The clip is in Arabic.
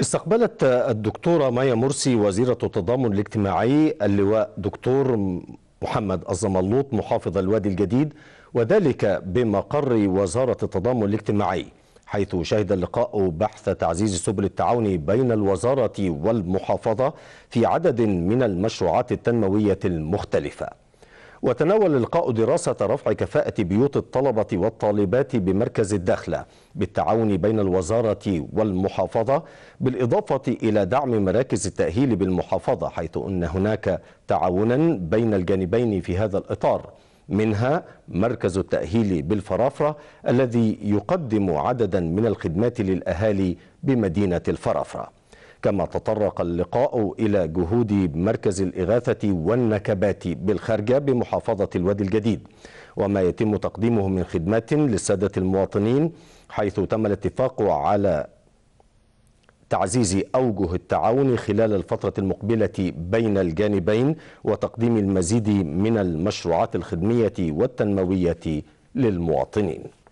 استقبلت الدكتورة مايا مرسي وزيرة التضامن الاجتماعي اللواء دكتور محمد الزملوط محافظ الوادي الجديد وذلك بمقر وزارة التضامن الاجتماعي حيث شهد اللقاء بحث تعزيز سبل التعاون بين الوزارة والمحافظة في عدد من المشروعات التنموية المختلفة وتناول اللقاء دراسة رفع كفاءة بيوت الطلبة والطالبات بمركز الدخلة بالتعاون بين الوزارة والمحافظة بالإضافة إلى دعم مراكز التأهيل بالمحافظة حيث أن هناك تعاونا بين الجانبين في هذا الإطار منها مركز التأهيل بالفرافرة الذي يقدم عددا من الخدمات للأهالي بمدينة الفرافرة كما تطرق اللقاء إلى جهود مركز الإغاثة والنكبات بالخارجة بمحافظة الوادي الجديد وما يتم تقديمه من خدمات للسادة المواطنين حيث تم الاتفاق على تعزيز أوجه التعاون خلال الفترة المقبلة بين الجانبين وتقديم المزيد من المشروعات الخدمية والتنموية للمواطنين